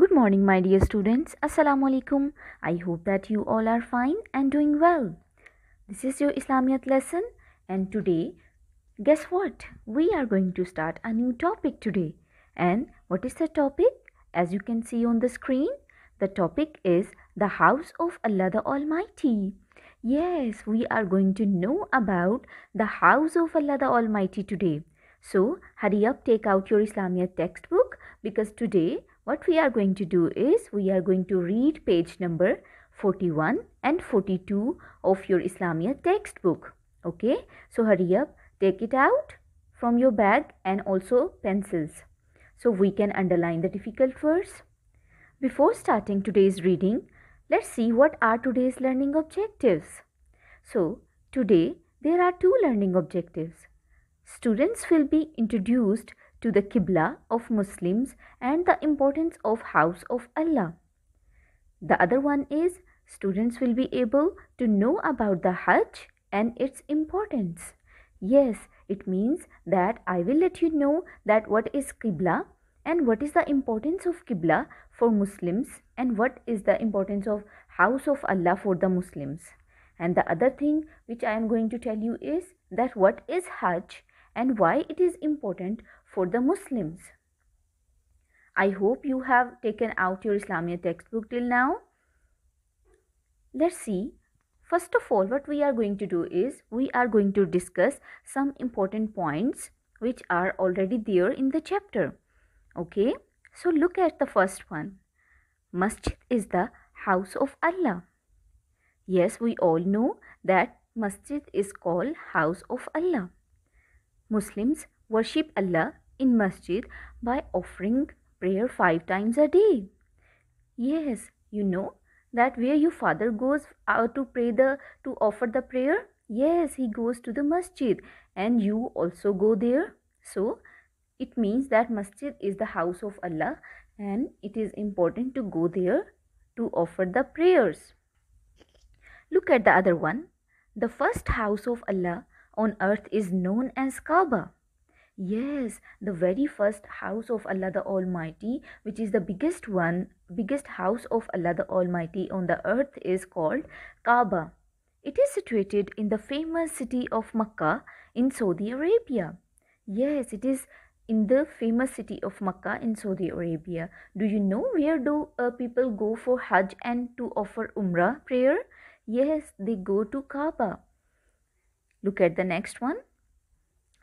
Good morning, my dear students. Assalamu alaikum. I hope that you all are fine and doing well. This is your Islamiyat lesson, and today, guess what? We are going to start a new topic today. And what is the topic? As you can see on the screen, the topic is the house of Allah the Almighty. Yes, we are going to know about the house of Allah the Almighty today. So, hurry up, take out your Islamiyat textbook because today what we are going to do is we are going to read page number 41 and 42 of your Islamia textbook. Okay, so hurry up, take it out from your bag and also pencils so we can underline the difficult words. Before starting today's reading, let's see what are today's learning objectives. So, today there are two learning objectives. Students will be introduced to the Qibla of Muslims and the importance of House of Allah. The other one is students will be able to know about the Hajj and its importance. Yes, it means that I will let you know that what is Qibla and what is the importance of Qibla for Muslims and what is the importance of House of Allah for the Muslims. And the other thing which I am going to tell you is that what is Hajj and why it is important for the Muslims. I hope you have taken out your Islamic textbook till now. Let's see. First of all, what we are going to do is we are going to discuss some important points which are already there in the chapter. Okay, so look at the first one. Masjid is the house of Allah. Yes, we all know that Masjid is called house of Allah. Muslims worship Allah in masjid by offering prayer five times a day. Yes, you know that where your father goes out uh, to pray the to offer the prayer. Yes, he goes to the masjid and you also go there. So it means that masjid is the house of Allah and it is important to go there to offer the prayers. Look at the other one. The first house of Allah on earth is known as Kaaba. Yes, the very first house of Allah the Almighty, which is the biggest one, biggest house of Allah the Almighty on the earth, is called Kaaba. It is situated in the famous city of Mecca in Saudi Arabia. Yes, it is in the famous city of Mecca in Saudi Arabia. Do you know where do uh, people go for Hajj and to offer Umrah prayer? Yes, they go to Kaaba. Look at the next one.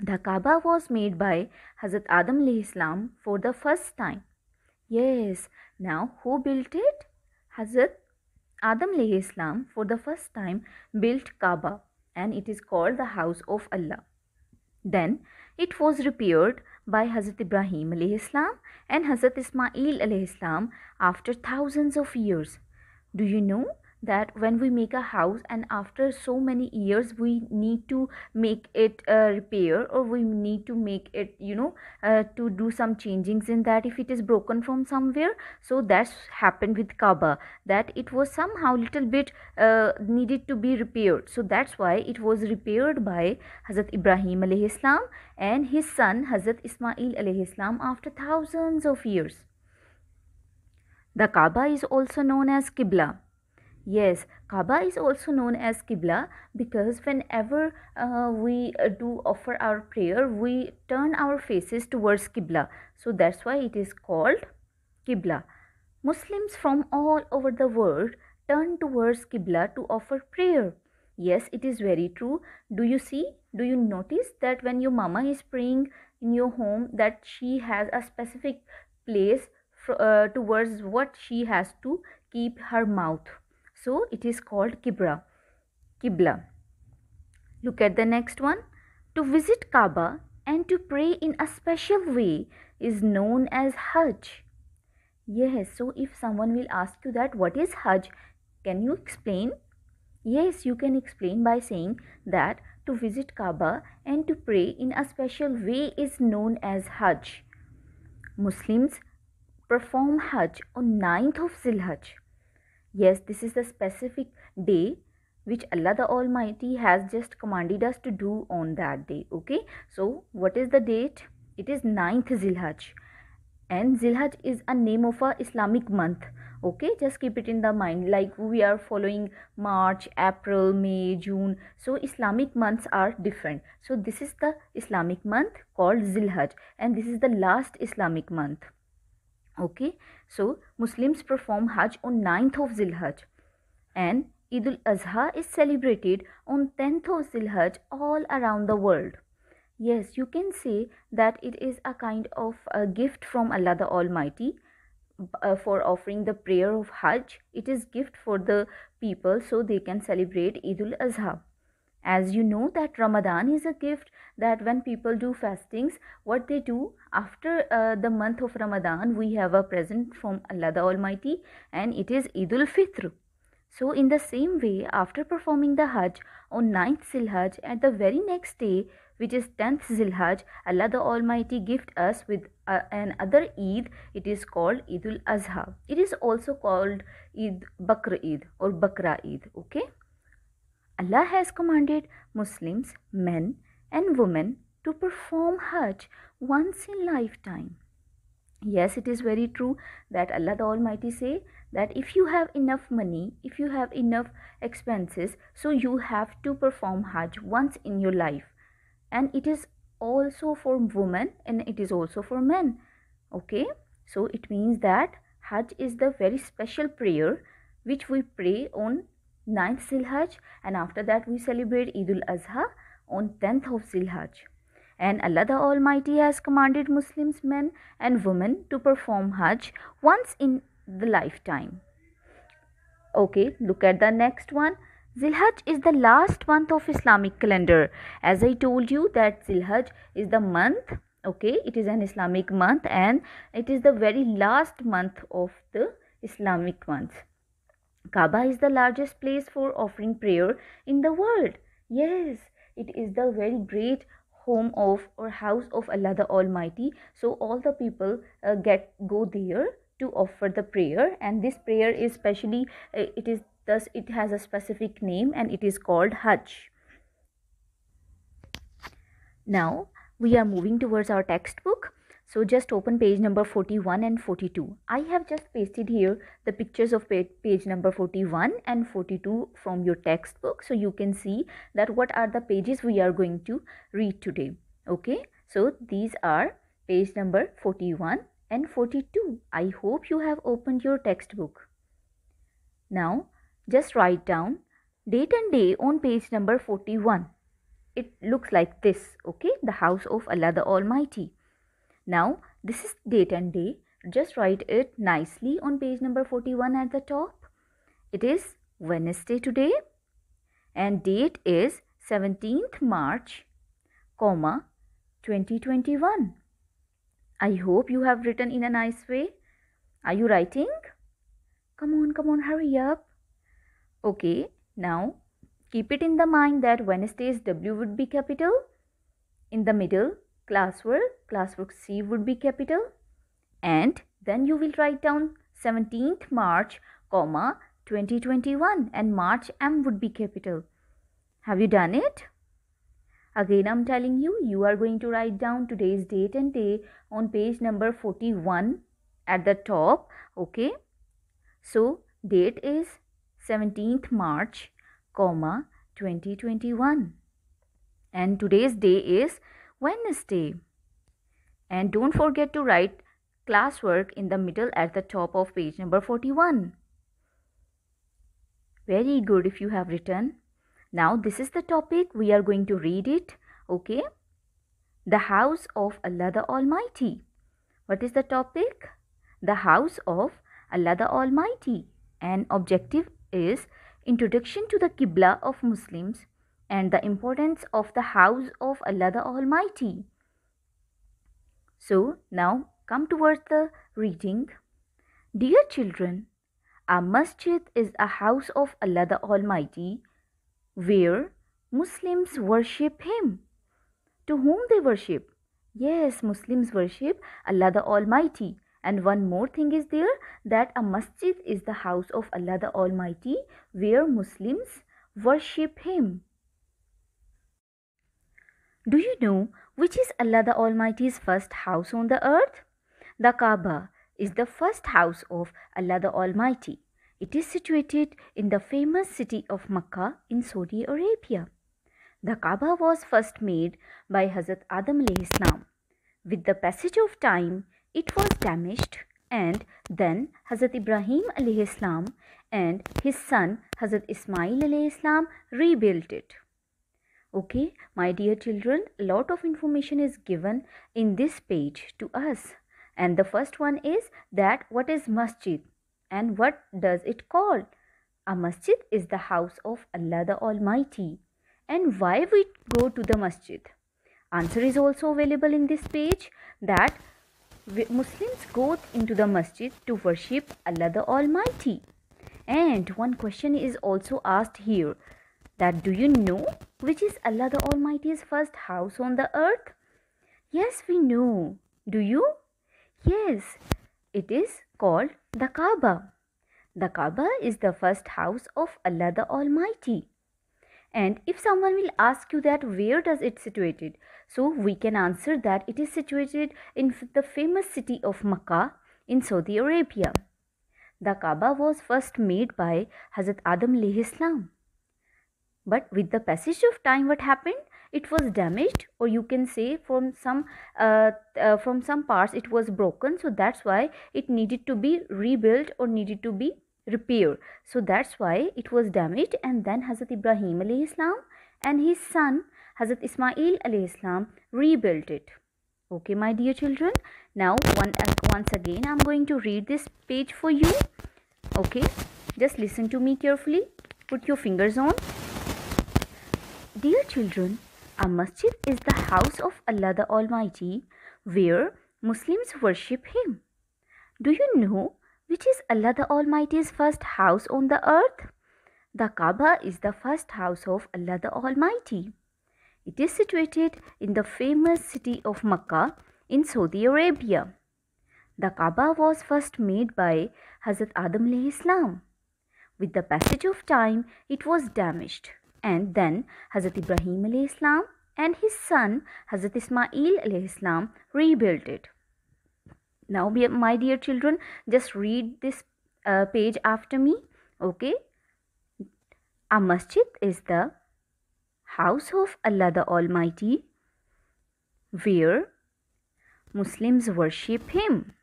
The Kaaba was made by Hazrat Adam Islam for the first time. Yes, now who built it? Hazrat Adam Islam for the first time built Kaaba and it is called the house of Allah. Then it was repaired by Hazrat Ibrahim Islam and Hazrat Ismail Islam after thousands of years. Do you know that when we make a house and after so many years we need to make it uh, repair or we need to make it you know uh, to do some changings in that if it is broken from somewhere so that's happened with kaaba that it was somehow little bit uh, needed to be repaired so that's why it was repaired by hazrat ibrahim alayhi islam and his son hazrat ismail alayhi islam after thousands of years the kaaba is also known as qibla Yes, Kaaba is also known as Qibla because whenever uh, we uh, do offer our prayer, we turn our faces towards Qibla. So that's why it is called Qibla. Muslims from all over the world turn towards Qibla to offer prayer. Yes, it is very true. Do you see? Do you notice that when your mama is praying in your home that she has a specific place for, uh, towards what she has to keep her mouth? So it is called Kibra. Kibla. Look at the next one. To visit Kaaba and to pray in a special way is known as Hajj. Yes, so if someone will ask you that what is Hajj, can you explain? Yes, you can explain by saying that to visit Kaaba and to pray in a special way is known as Hajj. Muslims perform Hajj on 9th of Zilhajj. Yes, this is the specific day which Allah the Almighty has just commanded us to do on that day. Okay, so what is the date? It is 9th Zilhaj, and Zilhaj is a name of a Islamic month. Okay, just keep it in the mind like we are following March, April, May, June. So, Islamic months are different. So, this is the Islamic month called Zilhaj, and this is the last Islamic month. Okay, so Muslims perform Hajj on 9th of Zilhajj and Eid al-Azha is celebrated on 10th of Zilhajj all around the world. Yes, you can say that it is a kind of a gift from Allah the Almighty uh, for offering the prayer of Hajj. It is gift for the people so they can celebrate Eid al-Azha as you know that ramadan is a gift that when people do fastings what they do after uh, the month of ramadan we have a present from allah the almighty and it is idul fitr so in the same way after performing the hajj on 9th zilhajj at the very next day which is 10th zilhajj allah the almighty gift us with uh, other eid it is called idul azha it is also called eid bakr eid or bakra eid okay Allah has commanded Muslims, men and women to perform Hajj once in lifetime. Yes, it is very true that Allah the Almighty say that if you have enough money, if you have enough expenses, so you have to perform Hajj once in your life. And it is also for women and it is also for men. Okay, so it means that Hajj is the very special prayer which we pray on 9th Silhaj and after that we celebrate Eidul azha on 10th of Silhaj. And Allah the Almighty has commanded Muslims men and women to perform Hajj once in the lifetime. Okay, look at the next one. Zilhaj is the last month of Islamic calendar. As I told you that Zilhaj is the month, okay, it is an Islamic month and it is the very last month of the Islamic month. Kaaba is the largest place for offering prayer in the world. Yes, it is the very great home of or house of Allah the Almighty. So all the people uh, get go there to offer the prayer and this prayer is specially uh, it is thus it has a specific name and it is called Hajj. Now we are moving towards our textbook so just open page number 41 and 42. I have just pasted here the pictures of page number 41 and 42 from your textbook. So you can see that what are the pages we are going to read today. Okay. So these are page number 41 and 42. I hope you have opened your textbook. Now just write down date and day on page number 41. It looks like this. Okay. The house of Allah the Almighty. Now, this is date and day. Just write it nicely on page number 41 at the top. It is Wednesday today and date is 17th March, comma 2021. I hope you have written in a nice way. Are you writing? Come on, come on, hurry up. Okay, now keep it in the mind that Wednesday's W would be capital in the middle classwork classwork c would be capital and then you will write down 17th march comma 2021 and march m would be capital have you done it again i'm telling you you are going to write down today's date and day on page number 41 at the top okay so date is 17th march comma 2021 and today's day is Wednesday. And don't forget to write classwork in the middle at the top of page number 41. Very good if you have written. Now this is the topic we are going to read it. Okay. The house of Allah the Almighty. What is the topic? The house of Allah the Almighty. And objective is introduction to the Qibla of Muslims and the importance of the house of Allah the Almighty. So now come towards the reading. Dear children, a masjid is a house of Allah the Almighty where Muslims worship Him. To whom they worship? Yes, Muslims worship Allah the Almighty. And one more thing is there that a masjid is the house of Allah the Almighty where Muslims worship Him. Do you know which is Allah the Almighty's first house on the earth? The Kaaba is the first house of Allah the Almighty. It is situated in the famous city of Mecca in Saudi Arabia. The Kaaba was first made by Hazrat Adam Islam. With the passage of time, it was damaged and then Hazrat Ibrahim Islam and his son Hazrat Ismail Islam rebuilt it okay my dear children a lot of information is given in this page to us and the first one is that what is masjid and what does it call a masjid is the house of allah the almighty and why we go to the masjid answer is also available in this page that muslims go into the masjid to worship allah the almighty and one question is also asked here that do you know which is Allah the Almighty's first house on the earth? Yes, we know. Do you? Yes, it is called the Kaaba. The Kaaba is the first house of Allah the Almighty. And if someone will ask you that where does it situated? So we can answer that it is situated in the famous city of Makkah in Saudi Arabia. The Kaaba was first made by Hazrat Adam Islam but with the passage of time what happened it was damaged or you can say from some uh, uh, from some parts it was broken so that's why it needed to be rebuilt or needed to be repaired so that's why it was damaged and then hazrat ibrahim alayhi salam and his son hazrat ismail alayhi salam rebuilt it okay my dear children now one once again i'm going to read this page for you okay just listen to me carefully put your fingers on children, a masjid is the house of Allah the Almighty where Muslims worship Him. Do you know which is Allah the Almighty's first house on the earth? The Kaaba is the first house of Allah the Almighty. It is situated in the famous city of Mecca in Saudi Arabia. The Kaaba was first made by Hazrat Adam Islam. With the passage of time, it was damaged. And then Hazrat Ibrahim Islam and his son Hazrat Ismail Islam rebuilt it. Now, my dear children, just read this uh, page after me. Okay? A masjid is the house of Allah the Almighty where Muslims worship Him.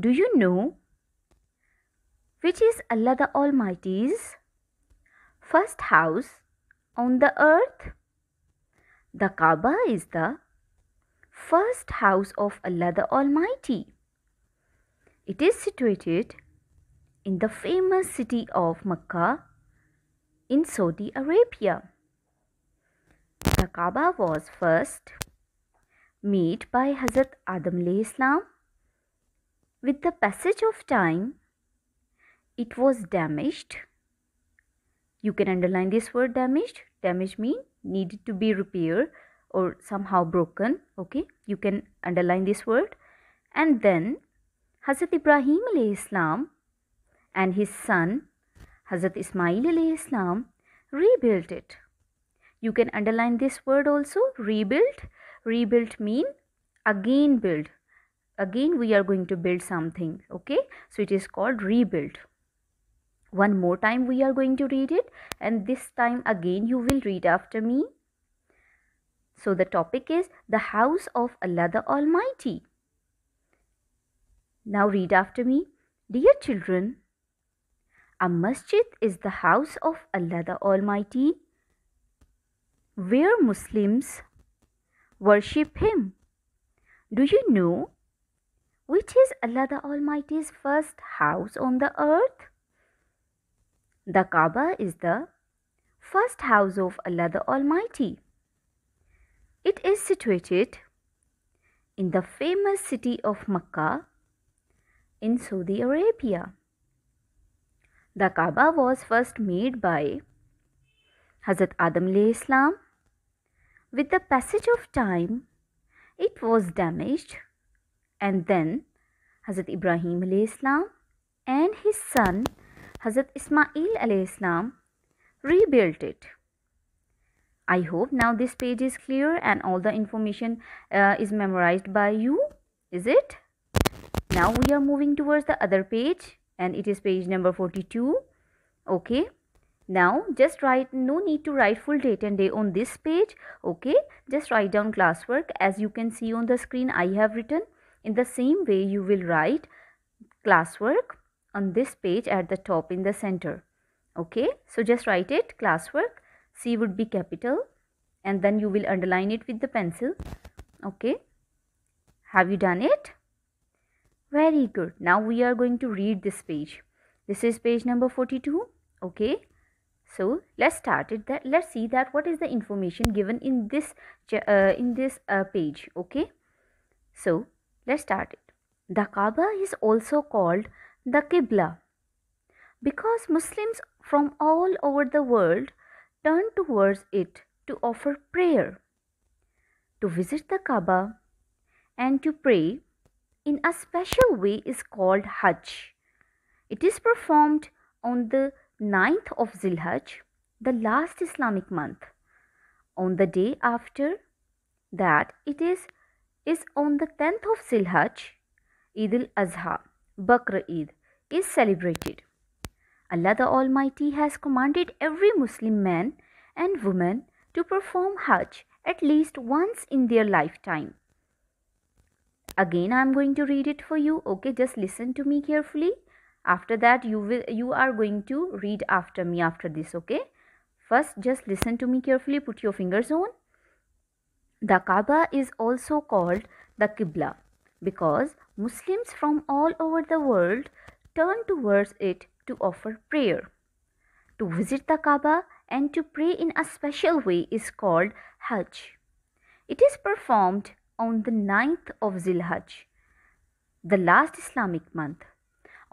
Do you know which is Allah the Almighty's first house on the earth? The Kaaba is the first house of Allah the Almighty. It is situated in the famous city of Mecca in Saudi Arabia. The Kaaba was first made by Hazrat Adam Islam. With the passage of time, it was damaged you can underline this word damaged. Damaged mean needed to be repaired or somehow broken. Okay, you can underline this word. And then Hazrat Ibrahim Islam and his son Hazrat Ismail Islam rebuilt it. You can underline this word also rebuild. Rebuild mean again build. Again we are going to build something. Okay, so it is called rebuild one more time we are going to read it and this time again you will read after me so the topic is the house of allah the almighty now read after me dear children a masjid is the house of allah the almighty where muslims worship him do you know which is allah the almighty's first house on the earth the Kaaba is the first house of Allah the Almighty. It is situated in the famous city of Mecca in Saudi Arabia. The Kaaba was first made by Hazrat Adam Islam. With the passage of time, it was damaged and then Hazrat Ibrahim Islam and his son Hazrat Ismail Islam rebuilt it. I hope now this page is clear and all the information uh, is memorized by you. Is it? Now we are moving towards the other page and it is page number 42. Okay. Now just write no need to write full date and day on this page. Okay. Just write down classwork as you can see on the screen I have written. In the same way you will write classwork on this page at the top in the center. Okay, so just write it classwork. C would be capital and then you will underline it with the pencil. Okay, have you done it? Very good. Now we are going to read this page. This is page number 42. Okay, so let's start it that let's see that what is the information given in this uh, in this uh, page okay so let's start it the kaaba is also called the Qibla because Muslims from all over the world turn towards it to offer prayer, to visit the Kaaba, and to pray in a special way is called Hajj. It is performed on the 9th of Zilhaj, the last Islamic month. On the day after that, it is, is on the 10th of Zilhaj, Eid al-Azha. Bakr Eid is celebrated. Allah the Almighty has commanded every Muslim man and woman to perform Hajj at least once in their lifetime. Again, I am going to read it for you. Okay, just listen to me carefully. After that, you will you are going to read after me after this. Okay, first just listen to me carefully. Put your fingers on. The Kaaba is also called the Qibla because Muslims from all over the world turn towards it to offer prayer. To visit the Kaaba and to pray in a special way is called Hajj. It is performed on the 9th of Zilhajj, the last Islamic month.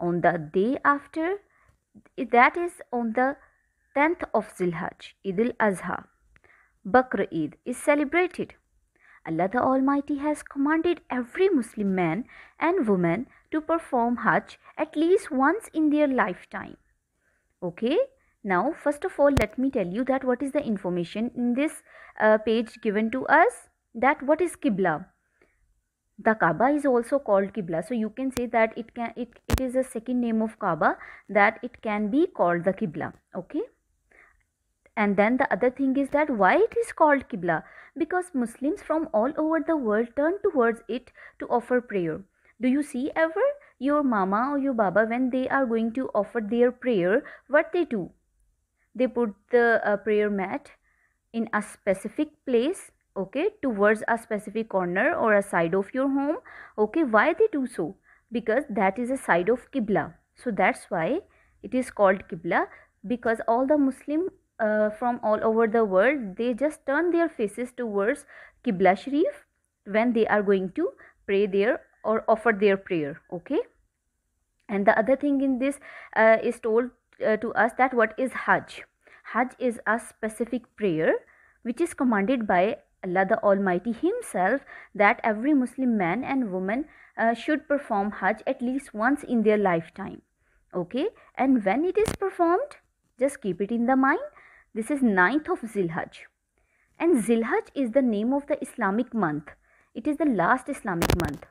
On the day after, that is on the 10th of Zilhajj, Eid al-Azha, Bakr Eid is celebrated. Allah the Almighty has commanded every Muslim man and woman to perform Hajj at least once in their lifetime. Okay, now first of all let me tell you that what is the information in this uh, page given to us that what is Qibla. The Kaaba is also called Qibla. So you can say that it can it, it is a second name of Kaaba that it can be called the Qibla. Okay and then the other thing is that why it is called qibla because muslims from all over the world turn towards it to offer prayer do you see ever your mama or your baba when they are going to offer their prayer what they do they put the uh, prayer mat in a specific place okay towards a specific corner or a side of your home okay why they do so because that is a side of qibla so that's why it is called qibla because all the muslim uh, from all over the world they just turn their faces towards qibla sharif when they are going to pray there or offer their prayer okay and the other thing in this uh, is told uh, to us that what is hajj hajj is a specific prayer which is commanded by allah the almighty himself that every muslim man and woman uh, should perform hajj at least once in their lifetime okay and when it is performed just keep it in the mind this is 9th of Zilhaj. And Zilhaj is the name of the Islamic month. It is the last Islamic month.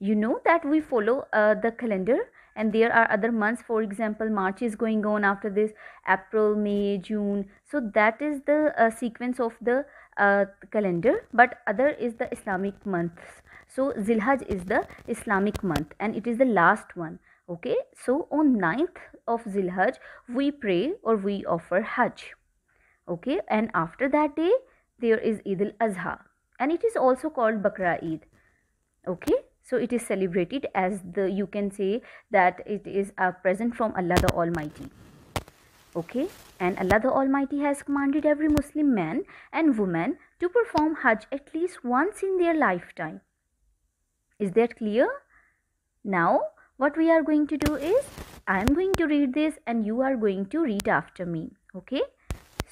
You know that we follow uh, the calendar and there are other months for example march is going on after this april may june so that is the uh, sequence of the uh, calendar but other is the islamic months so zilhaj is the islamic month and it is the last one okay so on 9th of zilhaj we pray or we offer hajj okay and after that day there is eid al azha and it is also called bakra eid okay so it is celebrated as the you can say that it is a present from allah the almighty okay and allah the almighty has commanded every muslim man and woman to perform hajj at least once in their lifetime is that clear now what we are going to do is I am going to read this and you are going to read after me. Okay.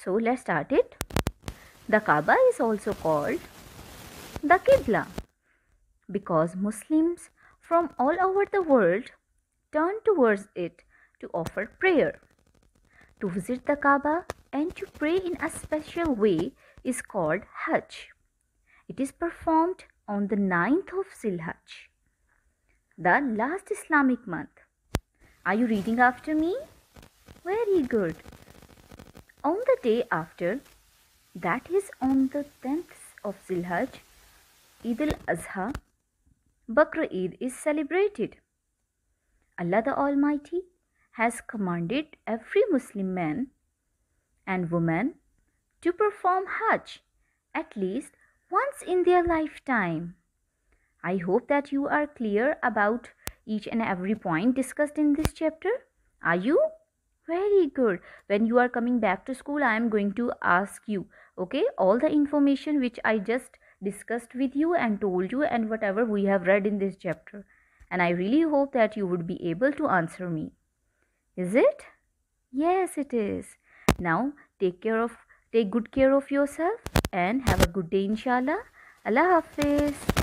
So let's start it. The Kaaba is also called the Qibla because Muslims from all over the world turn towards it to offer prayer. To visit the Kaaba and to pray in a special way is called Hajj. It is performed on the 9th of Zilhajj the last Islamic month. Are you reading after me? Very good. On the day after, that is on the 10th of Zilhaj, Eid al-Azha, Bakr Eid is celebrated. Allah the Almighty has commanded every Muslim man and woman to perform Hajj at least once in their lifetime. I hope that you are clear about each and every point discussed in this chapter. Are you? Very good. When you are coming back to school, I am going to ask you, okay, all the information which I just discussed with you and told you and whatever we have read in this chapter. And I really hope that you would be able to answer me. Is it? Yes, it is. Now, take care of, take good care of yourself and have a good day, inshallah. Allah Hafiz.